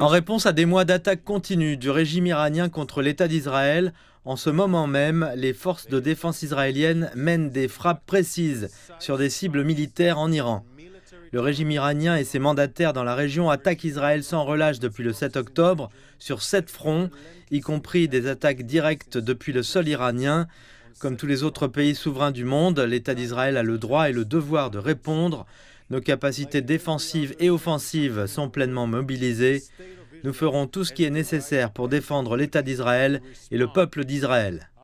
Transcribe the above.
En réponse à des mois d'attaques continues du régime iranien contre l'État d'Israël, en ce moment même, les forces de défense israéliennes mènent des frappes précises sur des cibles militaires en Iran. Le régime iranien et ses mandataires dans la région attaquent Israël sans relâche depuis le 7 octobre sur sept fronts, y compris des attaques directes depuis le sol iranien. Comme tous les autres pays souverains du monde, l'État d'Israël a le droit et le devoir de répondre. Nos capacités défensives et offensives sont pleinement mobilisées. Nous ferons tout ce qui est nécessaire pour défendre l'État d'Israël et le peuple d'Israël.